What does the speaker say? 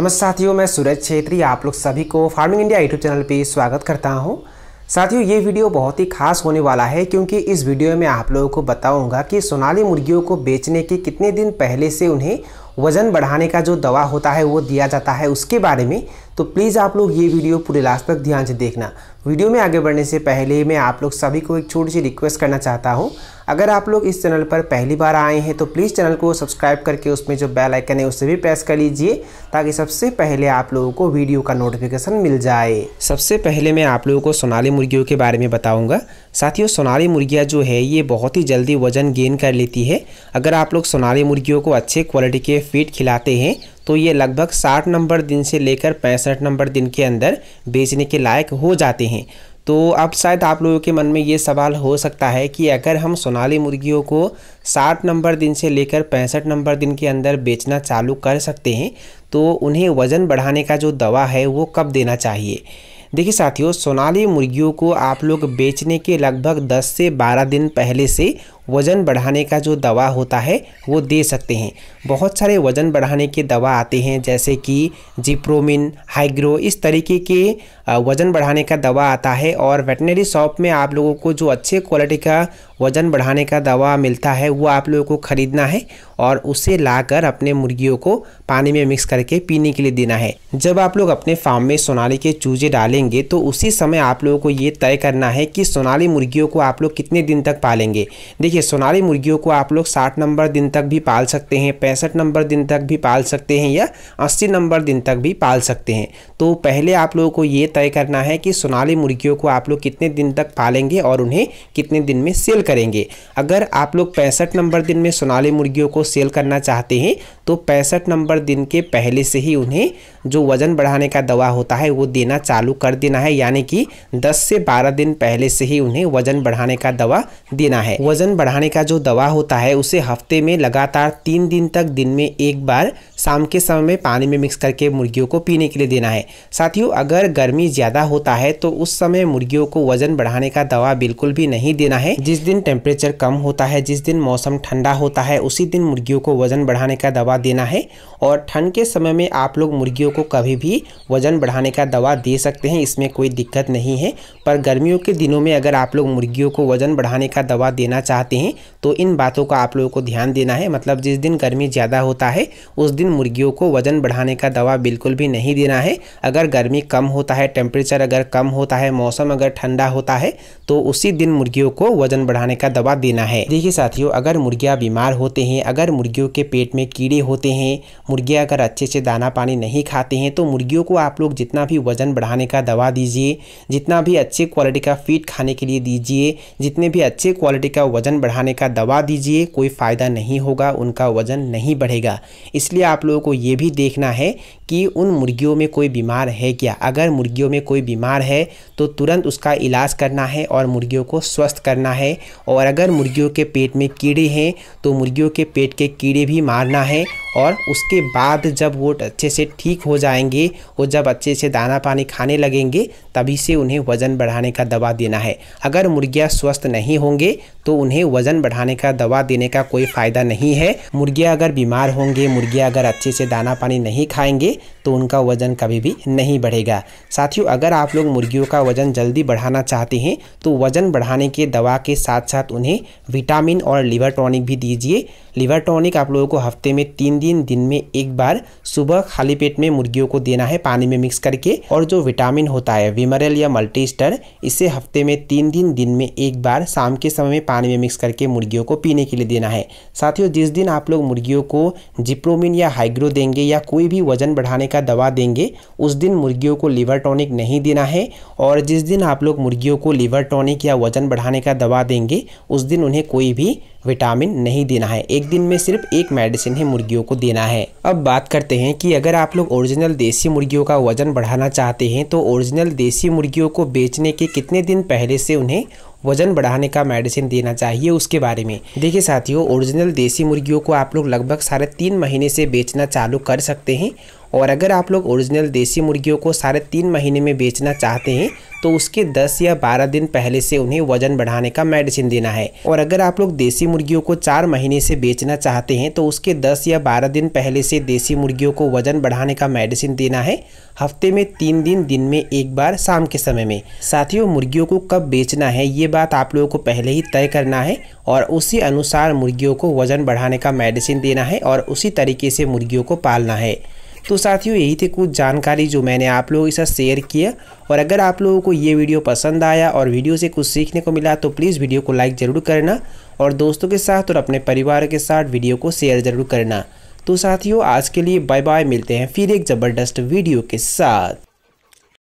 नमस्ते साथियों मैं सूरज छेत्री आप लोग सभी को फार्मिंग इंडिया यूट्यूब चैनल पे स्वागत करता हूं साथियों ये वीडियो बहुत ही खास होने वाला है क्योंकि इस वीडियो में आप लोगों को बताऊंगा कि सोनाली मुर्गियों को बेचने के कितने दिन पहले से उन्हें वज़न बढ़ाने का जो दवा होता है वो दिया जाता है उसके बारे में तो प्लीज़ आप लोग ये वीडियो पूरे लास्ट तक ध्यान से देखना वीडियो में आगे बढ़ने से पहले मैं आप लोग सभी को एक छोटी सी रिक्वेस्ट करना चाहता हूँ अगर आप लोग इस चैनल पर पहली बार आए हैं तो प्लीज़ चैनल को सब्सक्राइब करके उसमें जो बेल आइकन है उसे भी प्रेस कर लीजिए ताकि सबसे पहले आप लोगों को वीडियो का नोटिफिकेशन मिल जाए सबसे पहले मैं आप लोगों को सोनाली मुर्गियों के बारे में बताऊँगा साथियों सोनाली मुर्गियाँ जो है ये बहुत ही जल्दी वजन गेन कर लेती है अगर आप लोग सोनाली मुर्गियों को अच्छे क्वालिटी के फीड खिलाते हैं तो ये लगभग 60 नंबर दिन से लेकर पैंसठ नंबर दिन के अंदर बेचने के लायक हो जाते हैं तो अब शायद आप लोगों के मन में ये सवाल हो सकता है कि अगर हम सोनाली मुर्गियों को 60 नंबर दिन से लेकर पैंसठ नंबर दिन के अंदर बेचना चालू कर सकते हैं तो उन्हें वज़न बढ़ाने का जो दवा है वो कब देना चाहिए देखिए साथियों सोनाली मुर्गियों को आप लोग बेचने के लगभग 10 से 12 दिन पहले से वज़न बढ़ाने का जो दवा होता है वो दे सकते हैं बहुत सारे वज़न बढ़ाने के दवा आते हैं जैसे कि जिप्रोमिन हाइग्रो इस तरीके के वज़न बढ़ाने का दवा आता है और वेटनरी शॉप में आप लोगों को जो अच्छे क्वालिटी का वज़न बढ़ाने का दवा मिलता है वो आप लोगों को ख़रीदना है और उसे लाकर अपने मुर्गियों को पानी में मिक्स करके पीने के लिए देना है जब आप लोग अपने फार्म में सोनाली के चूजे डालेंगे तो उसी समय आप लोगों को ये तय करना है कि सोनाली मुर्गियों को आप लोग कितने दिन तक पालेंगे देखिए देखिए सोनाली मुर्गियों को आप लोग साठ नंबर दिन तक भी पाल सकते हैं पैंसठ नंबर दिन तक भी पाल सकते हैं या अस्सी नंबर दिन तक भी पाल सकते हैं तो पहले आप लोगों को ये तय करना है कि सोनाली मुर्गियों को आप लोग कितने दिन तक पालेंगे और उन्हें कितने दिन में सेल करेंगे अगर आप लोग पैंसठ नंबर दिन में सोनाली मुर्गियों को सेल करना चाहते हैं तो पैंसठ नंबर दिन के पहले से ही उन्हें जो वज़न बढ़ाने का दवा होता है वो देना चालू कर देना है यानी कि दस से बारह दिन पहले से ही उन्हें वज़न बढ़ाने का दवा देना है वज़न बढ़ाने का जो दवा होता है उसे हफ्ते में लगातार तीन दिन तक दिन में एक बार शाम के समय में पानी में मिक्स करके मुर्गियों को पीने के लिए देना है साथियों अगर गर्मी ज़्यादा होता है तो उस समय मुर्गियों को वजन बढ़ाने का दवा बिल्कुल भी नहीं देना है जिस दिन टेम्परेचर कम होता है जिस दिन मौसम ठंडा होता है उसी दिन मुर्गियों को वजन बढ़ाने का दवा देना है और ठंड के समय में आप लोग मुर्गियों को कभी भी वजन बढ़ाने का दवा दे सकते हैं इसमें कोई दिक्कत नहीं है पर गर्मियों के दिनों में अगर आप लोग मुर्गियों को वजन बढ़ाने का दवा देना चाहते हैं तो इन बातों का आप लोगों को ध्यान देना है मतलब जिस दिन गर्मी ज़्यादा होता है उस दिन मुर्गियों को वज़न बढ़ाने का दवा बिल्कुल भी नहीं देना है अगर गर्मी कम होता है टेम्परेचर अगर कम होता है मौसम अगर ठंडा होता है तो उसी दिन मुर्गियों को वज़न बढ़ाने का दवा देना है देखिए साथियों अगर मुर्गियाँ बीमार होते हैं अगर मुर्गियों के पेट में कीड़े होते हैं मुर्गियाँ अगर अच्छे से दाना पानी नहीं खाते हैं तो मुर्गियों को आप लोग जितना भी वज़न बढ़ाने का दवा दीजिए जितना भी अच्छे क्वालिटी का फीड खाने के लिए दीजिए जितने भी अच्छे क्वालिटी का वज़न बढ़ाने का दवा दीजिए कोई फ़ायदा नहीं होगा उनका वज़न नहीं बढ़ेगा इसलिए आप लोगों को ये भी देखना है कि उन मुर्गियों में कोई बीमार है क्या अगर मुर्गियों में कोई बीमार है तो तुरंत उसका इलाज करना है और मुर्गियों को स्वस्थ करना है और अगर मुर्गियों के पेट में कीड़े हैं तो मुर्गियों के पेट के कीड़े भी मारना है और उसके बाद जब वो अच्छे से ठीक हो जाएंगे वो जब अच्छे से दाना पानी खाने लगेंगे तभी से उन्हें वज़न बढ़ाने का दवा देना है अगर मुर्गियाँ स्वस्थ नहीं होंगे तो उन्हें वज़न बढ़ाने का दवा देने का कोई फ़ायदा नहीं है मुर्गियाँ अगर बीमार होंगे मुर्गियाँ अगर अच्छे से दाना पानी नहीं खाएंगे तो उनका वज़न कभी भी नहीं बढ़ेगा साथियों अगर आप लोग मुर्गियों का वज़न जल्दी बढ़ाना चाहते हैं तो वज़न बढ़ाने के दवा के साथ साथ उन्हें विटामिन और लिवर टॉनिक भी दीजिए लिवर टॉनिक आप लोगों को हफ्ते में तीन दिन दिन में एक बार सुबह खाली पेट में मुर्गियों को देना है पानी में मिक्स करके और जो विटामिन होता है विमरल या मल्टीस्टर इसे हफ्ते में तीन दिन दिन में एक बार शाम के समय में पानी में मिक्स करके मुर्गियों को पीने के लिए देना है साथियों जिस दिन आप लोग मुर्गियों को जिप्रोमिन या हाइग्रो देंगे या कोई भी वजन बढ़ाने का दवा देंगे उस दिन मुर्गियों को लीवर टॉनिक नहीं देना है और जिस दिन आप लोग मुर्गियों को लीवर टॉनिक या वजन बढ़ाने का दवा देंगे उस दिन उन्हें कोई भी विटामिन नहीं देना है एक दिन में सिर्फ एक मेडिसिन ही मुर्गियों को देना है अब बात करते हैं कि अगर आप लोग ओरिजिनल देसी मुर्गियों का वजन बढ़ाना चाहते हैं तो ओरिजिनल देसी मुर्गियों को बेचने के कितने दिन पहले से उन्हें वजन बढ़ाने का मेडिसिन देना चाहिए उसके बारे में देखिए साथियों ओरिजिनल देसी मुर्गियों को आप लोग लगभग साढ़े तीन महीने से बेचना चालू कर सकते हैं और अगर आप लोग ओरिजिनल देसी मुर्गियों को साढ़े तीन महीने में बेचना चाहते हैं तो उसके 10 या 12 दिन पहले से उन्हें वजन बढ़ाने का मेडिसिन देना है और अगर आप लोग देसी मुर्गियों को चार महीने से बेचना चाहते हैं तो उसके 10 या 12 दिन पहले से देसी मुर्गियों को वजन बढ़ाने का मेडिसिन देना है हफ्ते में तीन दिन दिन में एक बार शाम के समय में साथियों मुर्गियों को कब बेचना है ये बात आप लोगों को पहले ही तय करना है और उसी अनुसार मुर्गियों को वजन बढ़ाने का मेडिसिन देना है और उसी तरीके से मुर्गियों को पालना है तो साथियों यही थे कुछ जानकारी जो मैंने आप लोगों के साथ शेयर किया और अगर आप लोगों को ये वीडियो पसंद आया और वीडियो से कुछ सीखने को मिला तो प्लीज़ वीडियो को लाइक ज़रूर करना और दोस्तों के साथ और अपने परिवार के साथ वीडियो को शेयर ज़रूर करना तो साथियों आज के लिए बाय बाय मिलते हैं फिर एक ज़बरदस्त वीडियो के साथ